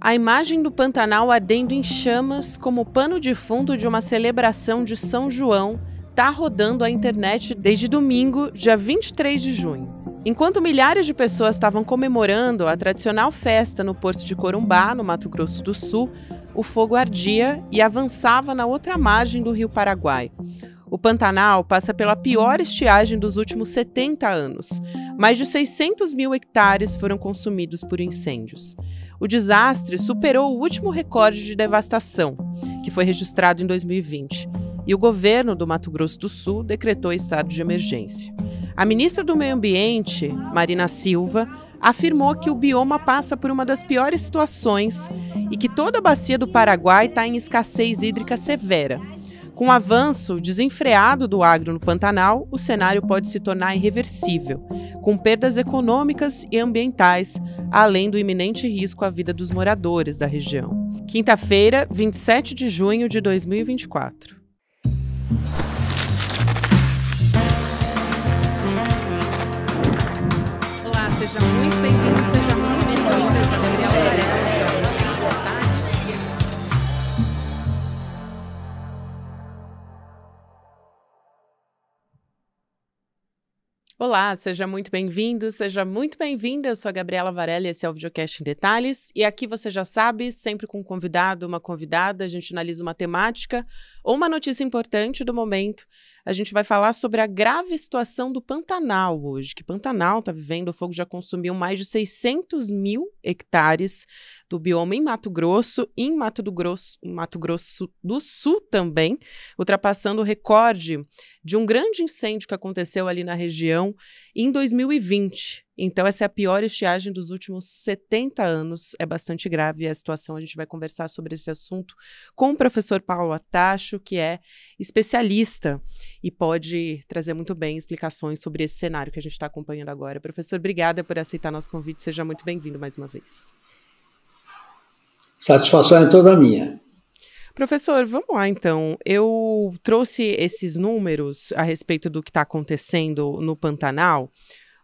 A imagem do Pantanal ardendo em chamas como pano de fundo de uma celebração de São João está rodando a internet desde domingo, dia 23 de junho. Enquanto milhares de pessoas estavam comemorando a tradicional festa no porto de Corumbá, no Mato Grosso do Sul, o fogo ardia e avançava na outra margem do rio Paraguai. O Pantanal passa pela pior estiagem dos últimos 70 anos. Mais de 600 mil hectares foram consumidos por incêndios o desastre superou o último recorde de devastação, que foi registrado em 2020, e o governo do Mato Grosso do Sul decretou estado de emergência. A ministra do Meio Ambiente, Marina Silva, afirmou que o bioma passa por uma das piores situações e que toda a bacia do Paraguai está em escassez hídrica severa. Com o avanço desenfreado do agro no Pantanal, o cenário pode se tornar irreversível, com perdas econômicas e ambientais, além do iminente risco à vida dos moradores da região. Quinta-feira, 27 de junho de 2024. Olá, seja muito bem-vindo Olá, seja muito bem-vindo, seja muito bem-vinda. Eu sou a Gabriela Varela e esse é o Videocast em Detalhes. E aqui você já sabe, sempre com um convidado, uma convidada, a gente analisa uma temática ou uma notícia importante do momento. A gente vai falar sobre a grave situação do Pantanal hoje, que Pantanal está vivendo, o fogo já consumiu mais de 600 mil hectares do bioma em Mato Grosso e em Mato do Grosso, Mato Grosso do Sul também, ultrapassando o recorde de um grande incêndio que aconteceu ali na região em 2020. Então, essa é a pior estiagem dos últimos 70 anos. É bastante grave a situação. A gente vai conversar sobre esse assunto com o professor Paulo Atacho, que é especialista e pode trazer muito bem explicações sobre esse cenário que a gente está acompanhando agora. Professor, obrigada por aceitar nosso convite. Seja muito bem-vindo mais uma vez. Satisfação é toda minha. Professor, vamos lá então. Eu trouxe esses números a respeito do que está acontecendo no Pantanal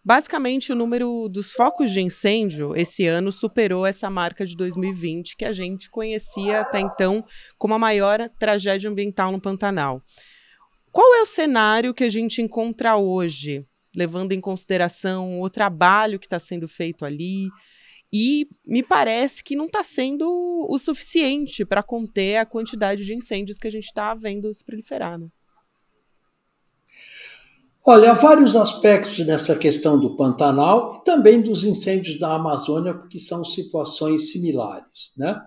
Basicamente, o número dos focos de incêndio esse ano superou essa marca de 2020, que a gente conhecia até então como a maior tragédia ambiental no Pantanal. Qual é o cenário que a gente encontra hoje, levando em consideração o trabalho que está sendo feito ali? E me parece que não está sendo o suficiente para conter a quantidade de incêndios que a gente está vendo se proliferar. Né? Olha, há vários aspectos nessa questão do Pantanal e também dos incêndios da Amazônia, porque são situações similares. Né?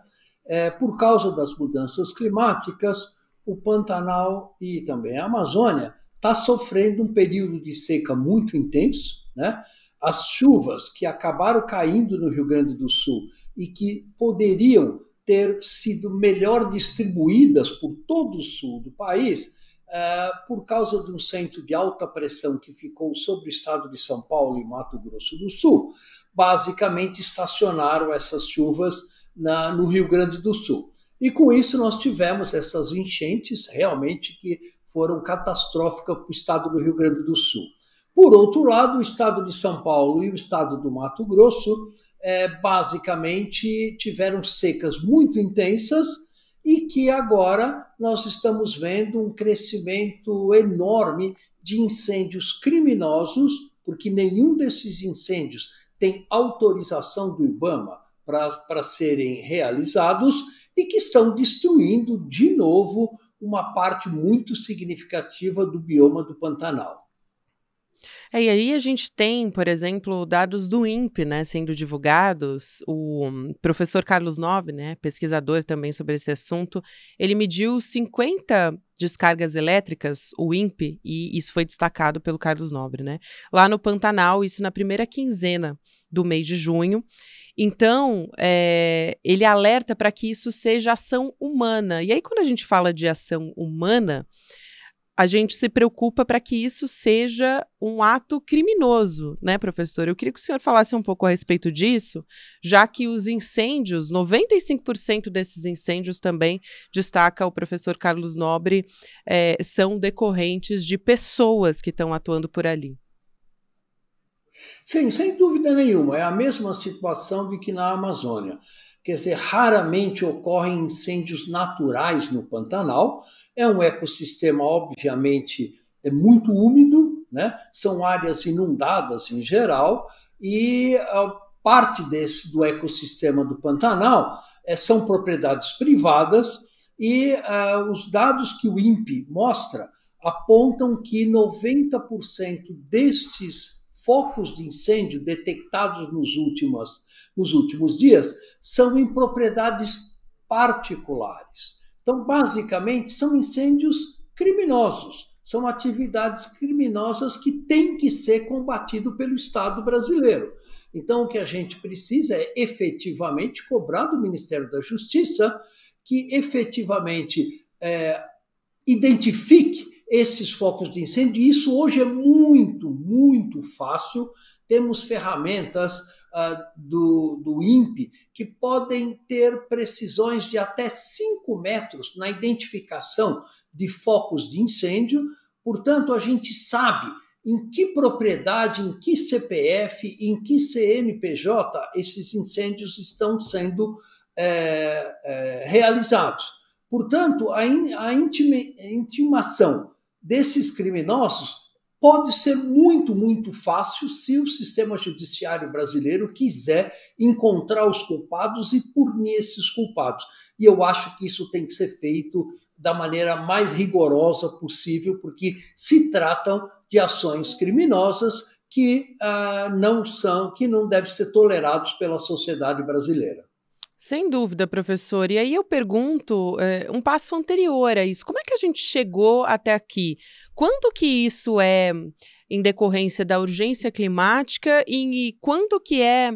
É, por causa das mudanças climáticas, o Pantanal e também a Amazônia está sofrendo um período de seca muito intenso. Né? As chuvas que acabaram caindo no Rio Grande do Sul e que poderiam ter sido melhor distribuídas por todo o sul do país ah, por causa de um centro de alta pressão que ficou sobre o estado de São Paulo e Mato Grosso do Sul, basicamente estacionaram essas chuvas na, no Rio Grande do Sul. E com isso nós tivemos essas enchentes realmente que foram catastróficas para o estado do Rio Grande do Sul. Por outro lado, o estado de São Paulo e o estado do Mato Grosso é, basicamente tiveram secas muito intensas e que agora nós estamos vendo um crescimento enorme de incêndios criminosos, porque nenhum desses incêndios tem autorização do IBAMA para serem realizados e que estão destruindo de novo uma parte muito significativa do bioma do Pantanal. É, e aí a gente tem, por exemplo, dados do INPE, né, sendo divulgados. O professor Carlos Nobre, né, pesquisador também sobre esse assunto, ele mediu 50 descargas elétricas, o INPE, e isso foi destacado pelo Carlos Nobre, né? Lá no Pantanal, isso na primeira quinzena do mês de junho. Então, é, ele alerta para que isso seja ação humana. E aí, quando a gente fala de ação humana, a gente se preocupa para que isso seja um ato criminoso, né, professor? Eu queria que o senhor falasse um pouco a respeito disso, já que os incêndios, 95% desses incêndios também, destaca o professor Carlos Nobre, é, são decorrentes de pessoas que estão atuando por ali. Sim, sem dúvida nenhuma. É a mesma situação de que na Amazônia quer dizer, raramente ocorrem incêndios naturais no Pantanal. É um ecossistema, obviamente, é muito úmido, né? são áreas inundadas em geral, e ah, parte desse, do ecossistema do Pantanal é, são propriedades privadas, e ah, os dados que o INPE mostra apontam que 90% destes focos de incêndio detectados nos últimos, nos últimos dias são em propriedades particulares. Então, basicamente, são incêndios criminosos, são atividades criminosas que têm que ser combatido pelo Estado brasileiro. Então, o que a gente precisa é efetivamente cobrar do Ministério da Justiça que efetivamente é, identifique esses focos de incêndio. E isso hoje é muito, muito fácil. Temos ferramentas uh, do, do INPE que podem ter precisões de até 5 metros na identificação de focos de incêndio. Portanto, a gente sabe em que propriedade, em que CPF, em que CNPJ esses incêndios estão sendo é, é, realizados. Portanto, a, in, a intima, intimação desses criminosos pode ser muito, muito fácil se o sistema judiciário brasileiro quiser encontrar os culpados e punir esses culpados. E eu acho que isso tem que ser feito da maneira mais rigorosa possível, porque se tratam de ações criminosas que ah, não são, que não devem ser tolerados pela sociedade brasileira. Sem dúvida, professor. E aí eu pergunto é, um passo anterior a isso. Como é que a gente chegou até aqui? Quanto que isso é em decorrência da urgência climática e, e quanto que é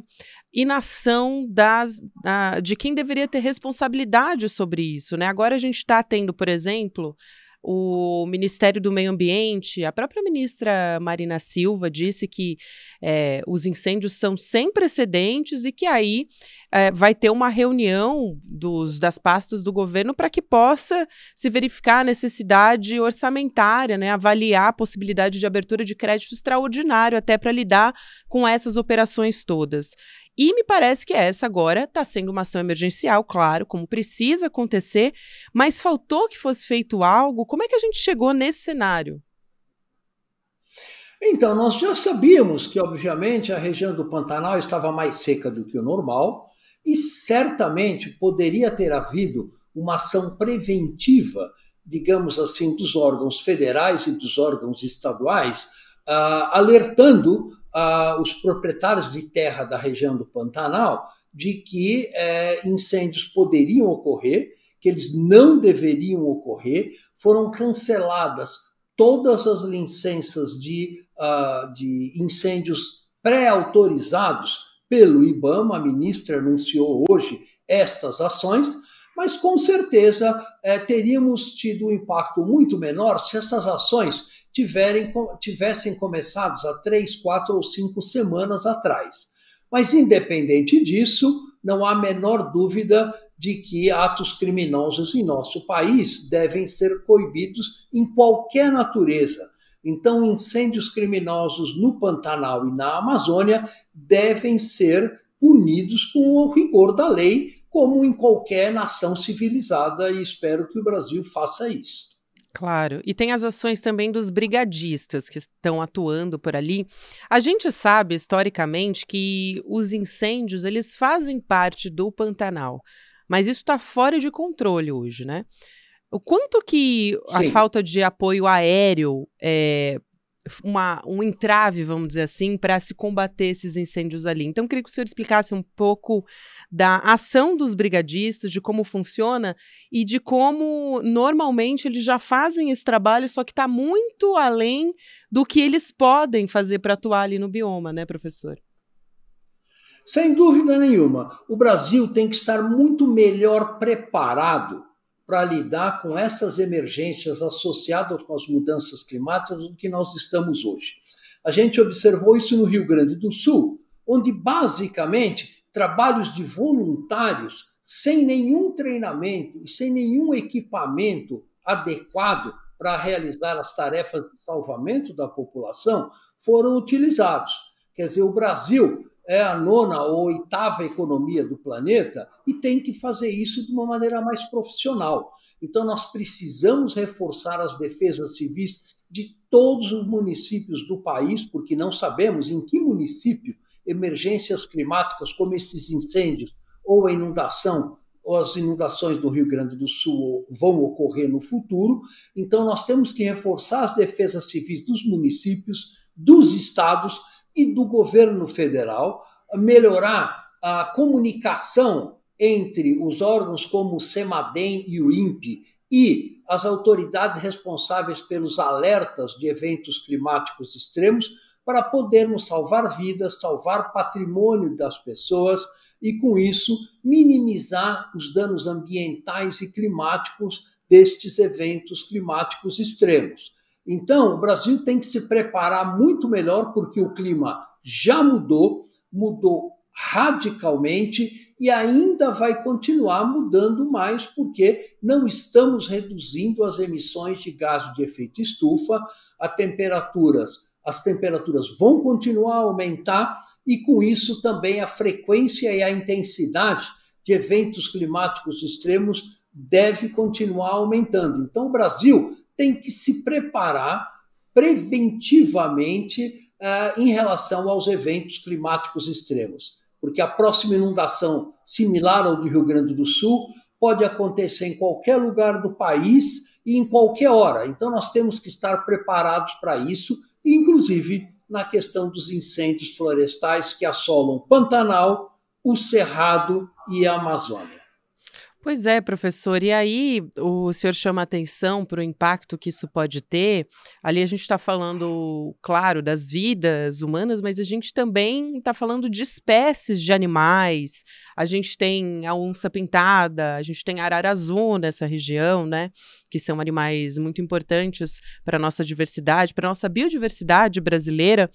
inação das, a, de quem deveria ter responsabilidade sobre isso? Né? Agora a gente está tendo, por exemplo, o Ministério do Meio Ambiente, a própria ministra Marina Silva disse que é, os incêndios são sem precedentes e que aí é, vai ter uma reunião dos, das pastas do governo para que possa se verificar a necessidade orçamentária, né, avaliar a possibilidade de abertura de crédito extraordinário até para lidar com essas operações todas. E me parece que essa agora está sendo uma ação emergencial, claro, como precisa acontecer, mas faltou que fosse feito algo. Como é que a gente chegou nesse cenário? Então, nós já sabíamos que, obviamente, a região do Pantanal estava mais seca do que o normal e certamente poderia ter havido uma ação preventiva, digamos assim, dos órgãos federais e dos órgãos estaduais, uh, alertando uh, os proprietários de terra da região do Pantanal de que eh, incêndios poderiam ocorrer, que eles não deveriam ocorrer, foram canceladas todas as licenças de, uh, de incêndios pré-autorizados pelo IBAMA. A ministra anunciou hoje estas ações, mas com certeza eh, teríamos tido um impacto muito menor se essas ações tiverem, tivessem começado há três, quatro ou cinco semanas atrás. Mas, independente disso, não há a menor dúvida de que atos criminosos em nosso país devem ser coibidos em qualquer natureza. Então, incêndios criminosos no Pantanal e na Amazônia devem ser punidos com o rigor da lei, como em qualquer nação civilizada, e espero que o Brasil faça isso. Claro. E tem as ações também dos brigadistas que estão atuando por ali. A gente sabe historicamente que os incêndios eles fazem parte do Pantanal, mas isso está fora de controle hoje, né? O quanto que Sim. a falta de apoio aéreo é, uma, um entrave, vamos dizer assim, para se combater esses incêndios ali. Então, queria que o senhor explicasse um pouco da ação dos brigadistas, de como funciona e de como normalmente eles já fazem esse trabalho, só que está muito além do que eles podem fazer para atuar ali no bioma, né, professor? Sem dúvida nenhuma. O Brasil tem que estar muito melhor preparado para lidar com essas emergências associadas com as mudanças climáticas do que nós estamos hoje. A gente observou isso no Rio Grande do Sul, onde basicamente trabalhos de voluntários sem nenhum treinamento e sem nenhum equipamento adequado para realizar as tarefas de salvamento da população foram utilizados. Quer dizer, o Brasil é a nona ou oitava economia do planeta e tem que fazer isso de uma maneira mais profissional. Então, nós precisamos reforçar as defesas civis de todos os municípios do país, porque não sabemos em que município emergências climáticas, como esses incêndios ou a inundação, ou as inundações do Rio Grande do Sul vão ocorrer no futuro. Então, nós temos que reforçar as defesas civis dos municípios, dos estados, e do governo federal, melhorar a comunicação entre os órgãos como o SEMADEM e o INPE e as autoridades responsáveis pelos alertas de eventos climáticos extremos para podermos salvar vidas, salvar patrimônio das pessoas e, com isso, minimizar os danos ambientais e climáticos destes eventos climáticos extremos. Então, o Brasil tem que se preparar muito melhor, porque o clima já mudou, mudou radicalmente e ainda vai continuar mudando mais, porque não estamos reduzindo as emissões de gás de efeito estufa, as temperaturas, as temperaturas vão continuar a aumentar e com isso também a frequência e a intensidade de eventos climáticos extremos deve continuar aumentando. Então o Brasil tem que se preparar preventivamente uh, em relação aos eventos climáticos extremos, porque a próxima inundação similar ao do Rio Grande do Sul pode acontecer em qualquer lugar do país e em qualquer hora. Então nós temos que estar preparados para isso, inclusive na questão dos incêndios florestais que assolam Pantanal, o Cerrado e a Amazônia. Pois é, professor. E aí o senhor chama atenção para o impacto que isso pode ter. Ali a gente está falando, claro, das vidas humanas, mas a gente também está falando de espécies de animais. A gente tem a onça pintada, a gente tem arara azul nessa região, né? Que são animais muito importantes para a nossa diversidade, para a nossa biodiversidade brasileira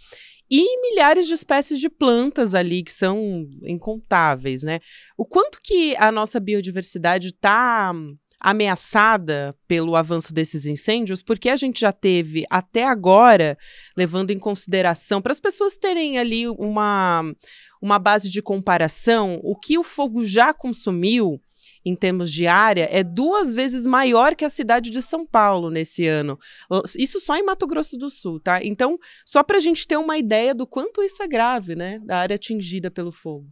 e milhares de espécies de plantas ali que são incontáveis, né? O quanto que a nossa biodiversidade está hum, ameaçada pelo avanço desses incêndios, porque a gente já teve até agora, levando em consideração, para as pessoas terem ali uma, uma base de comparação, o que o fogo já consumiu em termos de área, é duas vezes maior que a cidade de São Paulo nesse ano. Isso só em Mato Grosso do Sul, tá? Então, só para a gente ter uma ideia do quanto isso é grave, né? Da área atingida pelo fogo.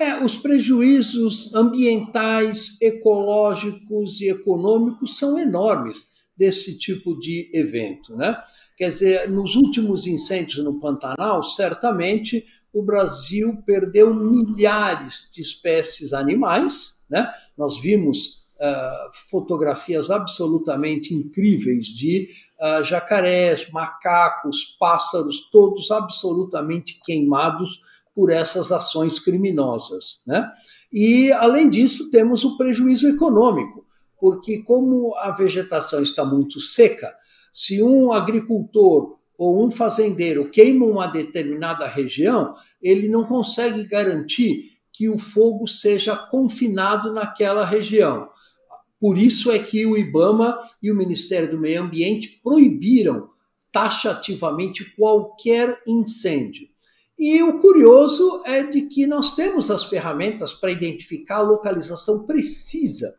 É, os prejuízos ambientais, ecológicos e econômicos são enormes desse tipo de evento. Né? Quer dizer, nos últimos incêndios no Pantanal, certamente o Brasil perdeu milhares de espécies animais. Né? Nós vimos uh, fotografias absolutamente incríveis de uh, jacarés, macacos, pássaros, todos absolutamente queimados por essas ações criminosas. Né? E, além disso, temos o prejuízo econômico, porque, como a vegetação está muito seca, se um agricultor ou um fazendeiro queima uma determinada região, ele não consegue garantir que o fogo seja confinado naquela região. Por isso é que o IBAMA e o Ministério do Meio Ambiente proibiram taxativamente qualquer incêndio. E o curioso é de que nós temos as ferramentas para identificar a localização precisa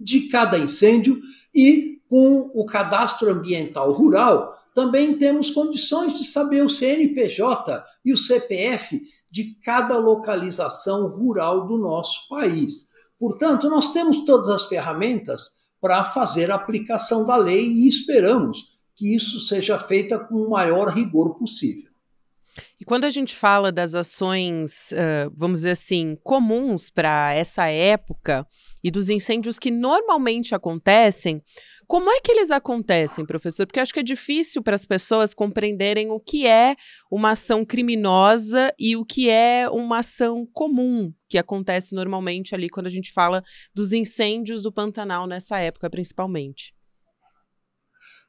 de cada incêndio e com o cadastro ambiental rural também temos condições de saber o CNPJ e o CPF de cada localização rural do nosso país. Portanto, nós temos todas as ferramentas para fazer a aplicação da lei e esperamos que isso seja feita com o maior rigor possível. E quando a gente fala das ações, eh, vamos dizer assim, comuns para essa época e dos incêndios que normalmente acontecem, como é que eles acontecem, professor? Porque eu acho que é difícil para as pessoas compreenderem o que é uma ação criminosa e o que é uma ação comum que acontece normalmente ali quando a gente fala dos incêndios do Pantanal nessa época, principalmente.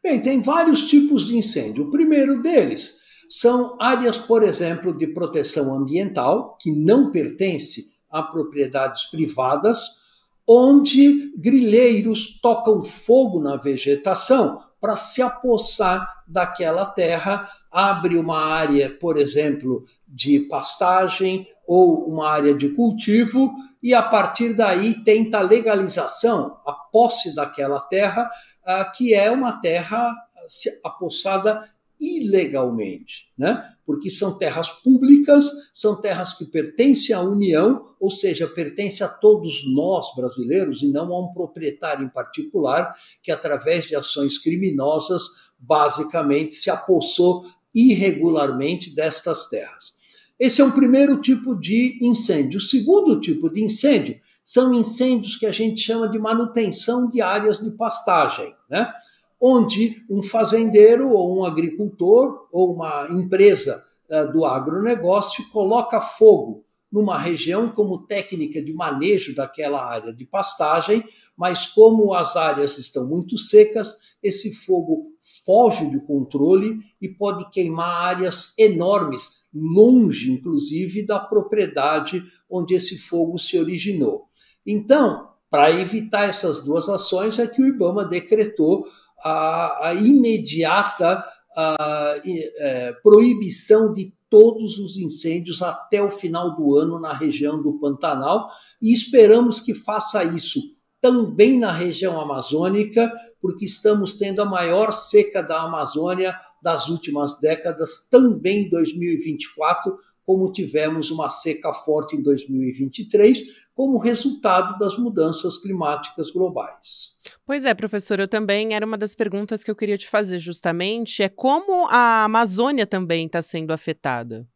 Bem, tem vários tipos de incêndio. O primeiro deles são áreas, por exemplo, de proteção ambiental, que não pertence a propriedades privadas, onde grileiros tocam fogo na vegetação para se apossar daquela terra, abre uma área, por exemplo, de pastagem ou uma área de cultivo e a partir daí tenta a legalização, a posse daquela terra, ah, que é uma terra ah, apossada ilegalmente, né? porque são terras públicas, são terras que pertencem à União, ou seja, pertencem a todos nós brasileiros e não a um proprietário em particular que, através de ações criminosas, basicamente se apossou irregularmente destas terras. Esse é um primeiro tipo de incêndio. O segundo tipo de incêndio são incêndios que a gente chama de manutenção de áreas de pastagem, né? onde um fazendeiro ou um agricultor ou uma empresa eh, do agronegócio coloca fogo numa região como técnica de manejo daquela área de pastagem, mas como as áreas estão muito secas, esse fogo foge do controle e pode queimar áreas enormes, longe inclusive da propriedade onde esse fogo se originou. Então, para evitar essas duas ações, é que o Ibama decretou a, a imediata a, é, proibição de todos os incêndios até o final do ano na região do Pantanal e esperamos que faça isso também na região amazônica, porque estamos tendo a maior seca da Amazônia das últimas décadas, também em 2024, como tivemos uma seca forte em 2023, como resultado das mudanças climáticas globais. Pois é, professor, eu também era uma das perguntas que eu queria te fazer justamente é como a Amazônia também está sendo afetada.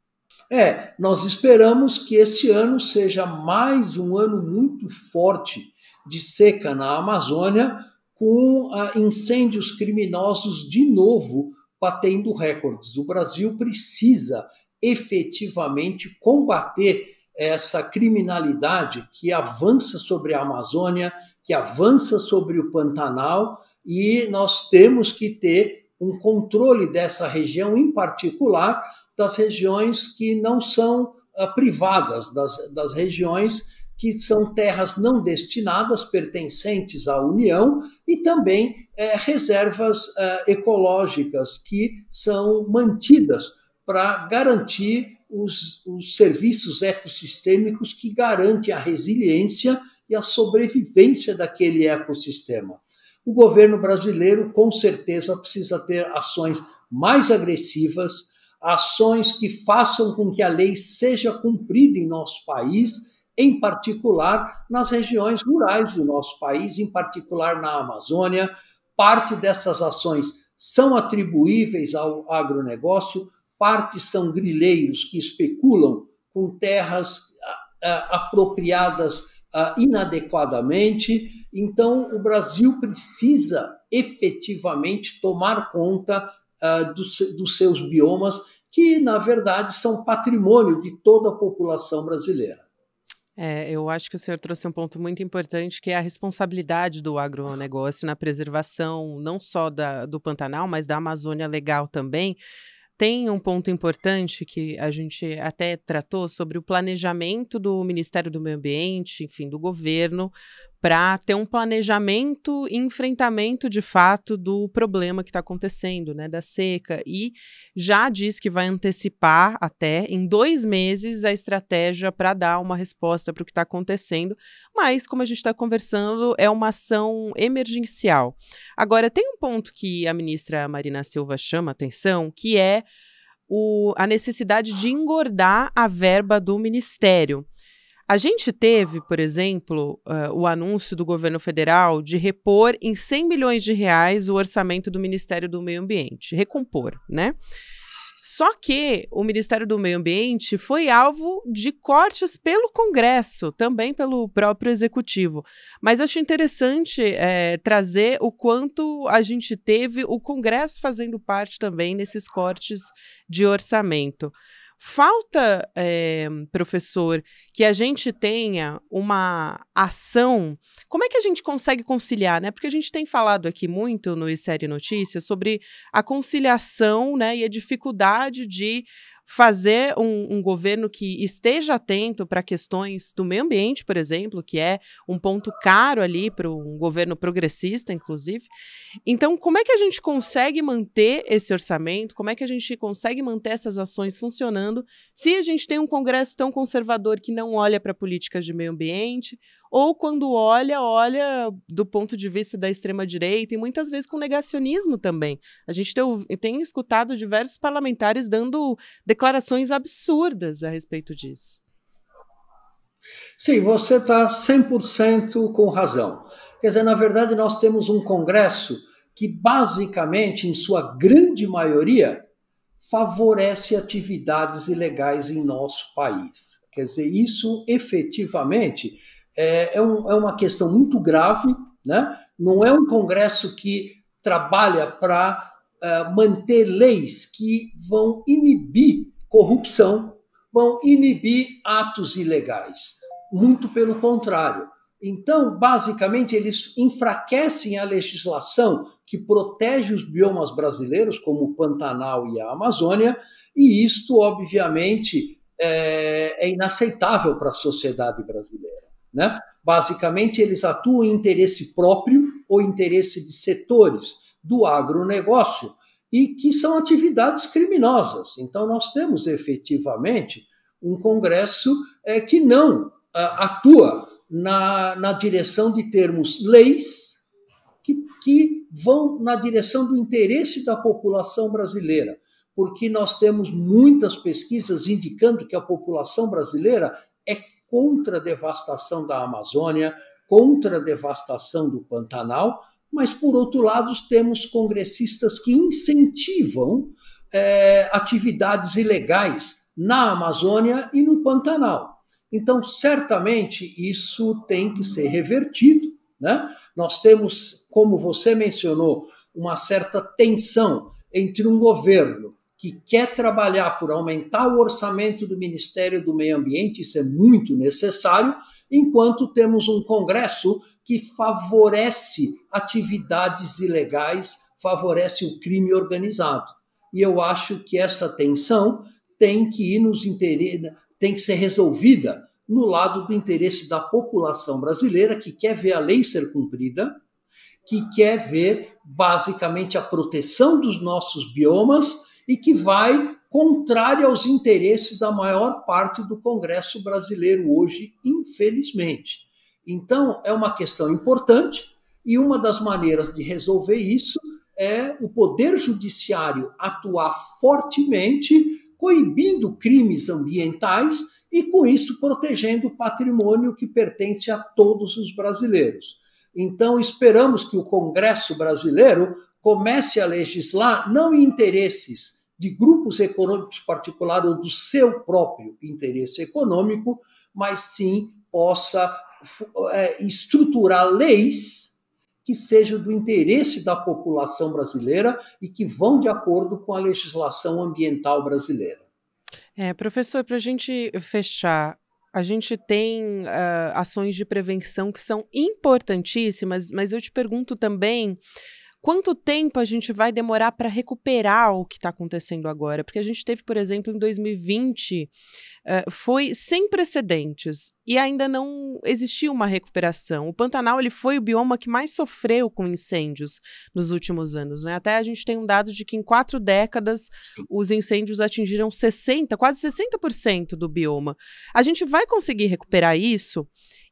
É, nós esperamos que esse ano seja mais um ano muito forte de seca na Amazônia, com ah, incêndios criminosos de novo batendo recordes. O Brasil precisa efetivamente combater essa criminalidade que avança sobre a Amazônia, que avança sobre o Pantanal, e nós temos que ter um controle dessa região, em particular das regiões que não são ah, privadas, das, das regiões que são terras não destinadas, pertencentes à União, e também é, reservas ah, ecológicas que são mantidas para garantir os, os, serviços ecossistêmicos que garantem a resiliência e a sobrevivência daquele ecossistema. O governo brasileiro, com certeza, precisa ter ações mais agressivas, ações que façam com que a lei seja cumprida em nosso país, em particular nas regiões rurais do nosso país, em particular na Amazônia. Parte dessas ações são atribuíveis ao agronegócio, parte são grileiros que especulam com terras ah, ah, apropriadas ah, inadequadamente. Então, o Brasil precisa efetivamente tomar conta dos, dos seus biomas, que, na verdade, são patrimônio de toda a população brasileira. É, eu acho que o senhor trouxe um ponto muito importante, que é a responsabilidade do agronegócio na preservação não só da, do Pantanal, mas da Amazônia Legal também, tem um ponto importante que a gente até tratou sobre o planejamento do Ministério do Meio Ambiente, enfim, do governo, para ter um planejamento e enfrentamento de fato do problema que está acontecendo, né, da seca. E já diz que vai antecipar até em dois meses a estratégia para dar uma resposta para o que está acontecendo. Mas, como a gente está conversando, é uma ação emergencial. Agora, tem um ponto que a ministra Marina Silva chama atenção, que é o, a necessidade de engordar a verba do ministério. A gente teve, por exemplo, uh, o anúncio do governo federal de repor em 100 milhões de reais o orçamento do Ministério do Meio Ambiente, recompor, né? Só que o Ministério do Meio Ambiente foi alvo de cortes pelo Congresso, também pelo próprio Executivo. Mas acho interessante é, trazer o quanto a gente teve o Congresso fazendo parte também nesses cortes de orçamento. Falta, é, professor, que a gente tenha uma ação. Como é que a gente consegue conciliar, né? Porque a gente tem falado aqui muito no Série Notícias sobre a conciliação né, e a dificuldade de fazer um, um governo que esteja atento para questões do meio ambiente, por exemplo, que é um ponto caro ali para um governo progressista, inclusive. Então, como é que a gente consegue manter esse orçamento? Como é que a gente consegue manter essas ações funcionando se a gente tem um Congresso tão conservador que não olha para políticas de meio ambiente? ou quando olha, olha do ponto de vista da extrema-direita e muitas vezes com negacionismo também. A gente tem, escutado diversos parlamentares dando declarações absurdas a respeito disso. Sim, você está 100% com razão. Quer dizer, na verdade, nós temos um Congresso que, basicamente, em sua grande maioria, favorece atividades ilegais em nosso país. Quer dizer, isso efetivamente é, é, um, é uma questão muito grave, né? não é um Congresso que trabalha para uh, é, manter leis que vão inibir corrupção, vão inibir atos ilegais. Muito pelo contrário. Então, basicamente, eles enfraquecem a legislação que protege os biomas brasileiros, como o Pantanal e a Amazônia, e isto, obviamente, é, é inaceitável para a sociedade brasileira. Né? Basicamente, eles atuam em interesse próprio ou interesse de setores do agronegócio e que são atividades criminosas. Então, nós temos efetivamente um Congresso é, que não é, atua na, na direção de termos leis que, que vão na direção do interesse da população brasileira porque nós temos muitas pesquisas indicando que a população brasileira é contra a devastação da Amazônia, contra a devastação do Pantanal, mas, por outro lado, temos congressistas que incentivam é, atividades ilegais na Amazônia e no Pantanal. Então, certamente, isso tem que ser revertido. Né? Nós temos, como você mencionou, uma certa tensão entre um governo que quer trabalhar por aumentar o orçamento do Ministério do Meio Ambiente, isso é muito necessário, enquanto temos um Congresso que favorece atividades ilegais, favorece o crime organizado. E eu acho que essa tensão tem que ir nos inter... tem que ser resolvida no lado do interesse da população brasileira que quer ver a lei ser cumprida, que quer ver basicamente a proteção dos nossos biomas e que vai contrário aos interesses da maior parte do Congresso brasileiro hoje, infelizmente. Então, é uma questão importante e uma das maneiras de resolver isso é o Poder Judiciário atuar fortemente, coibindo crimes ambientais e, com isso, protegendo o patrimônio que pertence a todos os brasileiros. Então, esperamos que o Congresso brasileiro comece a legislar não em interesses de grupos econômicos particulares ou do seu próprio interesse econômico, mas sim possa é, estruturar leis que sejam do interesse da população brasileira e que vão de acordo com a legislação ambiental brasileira. É, professor, para a gente fechar, a gente tem uh, ações de prevenção que são importantíssimas, mas eu te pergunto também Quanto tempo a gente vai demorar para recuperar o que está acontecendo agora? Porque a gente teve, por exemplo, em 2020, uh, eh, foi sem precedentes e ainda não existiu uma recuperação. O Pantanal ele foi o bioma que mais sofreu com incêndios nos últimos anos. Né? Até a gente tem um dado de que em quatro décadas os incêndios atingiram 60, quase 60% do bioma. A gente vai conseguir recuperar isso?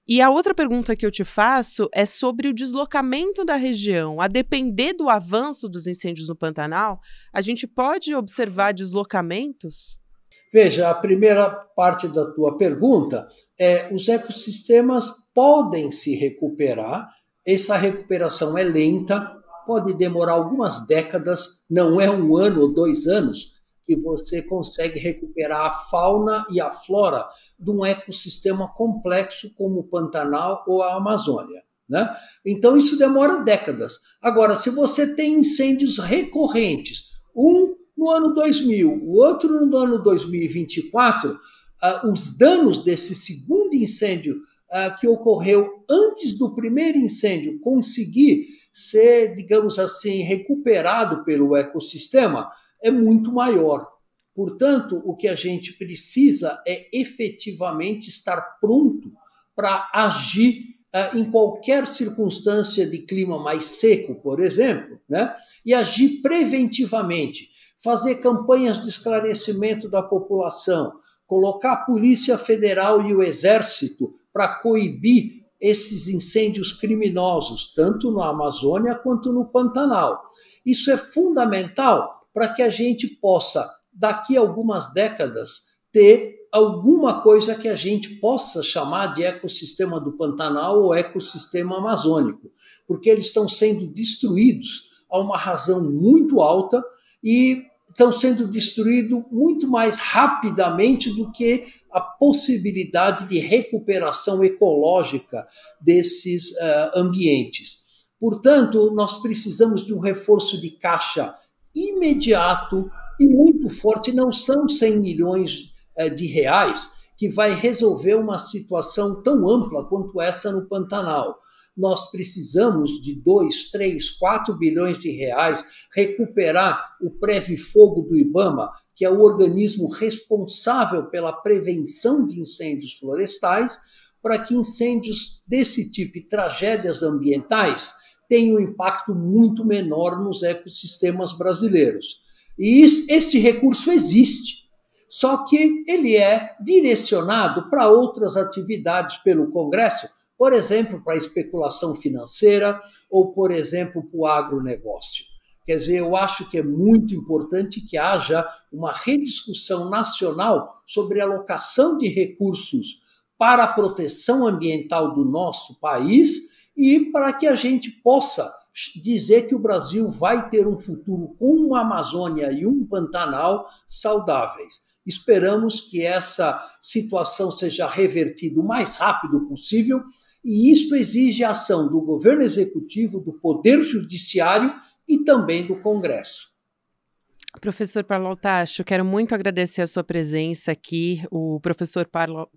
E a outra pergunta que eu te faço é sobre o deslocamento da região. A depender do avanço dos incêndios no Pantanal, a gente pode observar deslocamentos? Veja, a primeira parte da tua pergunta é: os ecossistemas podem se recuperar, essa recuperação é lenta, pode demorar algumas décadas, não é um ano ou dois anos, que você consegue recuperar a fauna e a flora de um ecossistema complexo como o Pantanal ou a Amazônia. Né? Então, isso demora décadas. Agora, se você tem incêndios recorrentes, um no ano 2000, o outro no ano 2024, uh, ah, os danos desse segundo incêndio uh, que ocorreu antes do primeiro incêndio conseguir ser, digamos assim, recuperado pelo ecossistema, é muito maior. Portanto, o que a gente precisa é efetivamente estar pronto para agir uh, em qualquer circunstância de clima mais seco, por exemplo, né? e agir preventivamente, fazer campanhas de esclarecimento da população, colocar a Polícia Federal e o Exército para coibir esses incêndios criminosos, tanto na Amazônia quanto no Pantanal. Isso é fundamental para que a gente possa, daqui a algumas décadas, ter alguma coisa que a gente possa chamar de ecossistema do Pantanal ou ecossistema amazônico, porque eles estão sendo destruídos a uma razão muito alta e estão sendo destruídos muito mais rapidamente do que a possibilidade de recuperação ecológica desses uh, ambientes. Portanto, nós precisamos de um reforço de caixa imediato e muito forte. Não são 100 milhões eh, de reais que vai resolver uma situação tão ampla quanto essa no Pantanal. Nós precisamos de 2, 3, 4 bilhões de reais recuperar o pré fogo do IBAMA, que é o organismo responsável pela prevenção de incêndios florestais, para que incêndios desse tipo e tragédias ambientais tem um impacto muito menor nos ecossistemas brasileiros. E este recurso existe, só que ele é direcionado para outras atividades pelo Congresso, por exemplo, para a especulação financeira ou, por exemplo, para o agronegócio. Quer dizer, eu acho que é muito importante que haja uma rediscussão nacional sobre a alocação de recursos para a proteção ambiental do nosso país e para que a gente possa dizer que o Brasil vai ter um futuro com uma Amazônia e um Pantanal saudáveis. Esperamos que essa situação seja revertida o mais rápido possível, e isso exige a ação do governo executivo, do poder judiciário e também do Congresso. Professor Paulo Artacho, quero muito agradecer a sua presença aqui. O professor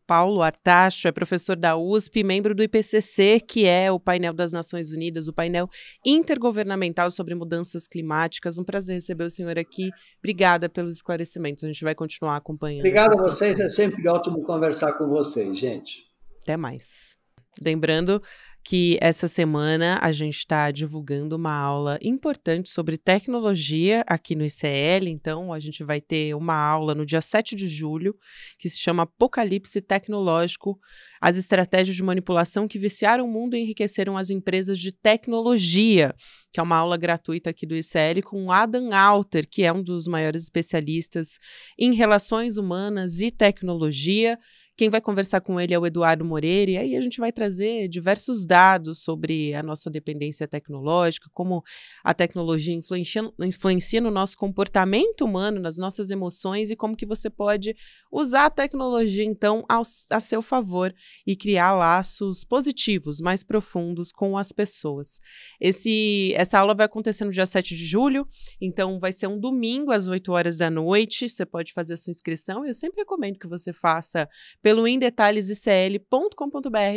Paulo Artacho é professor da USP, membro do IPCC, que é o painel das Nações Unidas, o painel intergovernamental sobre mudanças climáticas. Um prazer receber o senhor aqui. Obrigada pelos esclarecimentos. A gente vai continuar acompanhando. Obrigado a vocês. É sempre ótimo conversar com vocês, gente. Até mais. Lembrando, que essa semana a gente está divulgando uma aula importante sobre tecnologia aqui no ICL. Então, a gente vai ter uma aula no dia 7 de julho, que se chama Apocalipse Tecnológico: As Estratégias de Manipulação que Viciaram o Mundo e Enriqueceram as Empresas de Tecnologia, que é uma aula gratuita aqui do ICL com Adam Alter, que é um dos maiores especialistas em relações humanas e tecnologia. Quem vai conversar com ele é o Eduardo Moreira, e aí a gente vai trazer diversos dados sobre a nossa dependência tecnológica, como a tecnologia influencia, influencia no nosso comportamento humano, nas nossas emoções, e como que você pode usar a tecnologia, então, ao, a seu favor e criar laços positivos, mais profundos com as pessoas. Esse, essa aula vai acontecer no dia 7 de julho, então vai ser um domingo às 8 horas da noite, você pode fazer a sua inscrição, eu sempre recomendo que você faça pelo pelo indetalhesicl.com.br,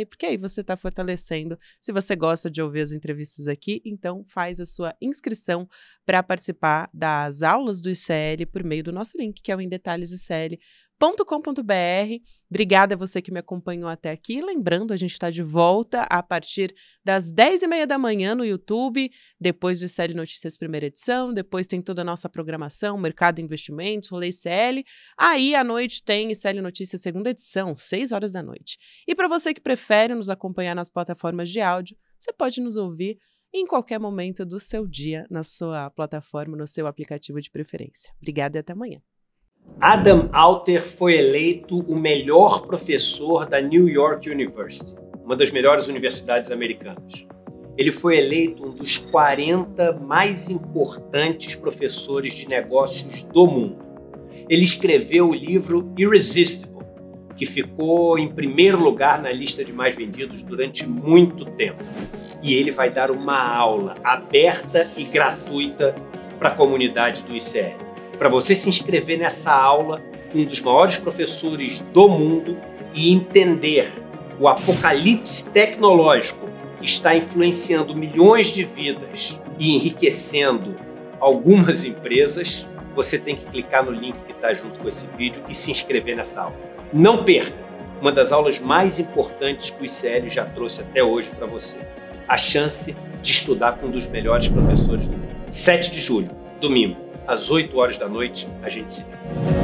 porque aí você está fortalecendo. Se você gosta de ouvir as entrevistas aqui, então faz a sua inscrição para participar das aulas do ICL por meio do nosso link, que é o indetalhesicl.com.br com.br. Obrigada a você que me acompanhou até aqui. Lembrando, a gente está de volta a partir das 10h30 da manhã no YouTube, depois do Série Notícias Primeira Edição, depois tem toda a nossa programação, Mercado e Investimentos, Rolê CL. Aí, à noite, tem Série Notícias Segunda Edição, 6 horas da noite. E para você que prefere nos acompanhar nas plataformas de áudio, você pode nos ouvir em qualquer momento do seu dia, na sua plataforma, no seu aplicativo de preferência. Obrigada e até amanhã. Adam Alter foi eleito o melhor professor da New York University, uma das melhores universidades americanas. Ele foi eleito um dos 40 mais importantes professores de negócios do mundo. Ele escreveu o livro Irresistible, que ficou em primeiro lugar na lista de mais vendidos durante muito tempo. E ele vai dar uma aula aberta e gratuita para a comunidade do ICL para você se inscrever nessa aula com um dos maiores professores do mundo e entender o apocalipse tecnológico que está influenciando milhões de vidas e enriquecendo algumas empresas, você tem que clicar no link que está junto com esse vídeo e se inscrever nessa aula. Não perca! Uma das aulas mais importantes que o ICL já trouxe até hoje para você. A chance de estudar com um dos melhores professores do mundo. 7 de julho, domingo às 8 horas da noite. A gente se vê.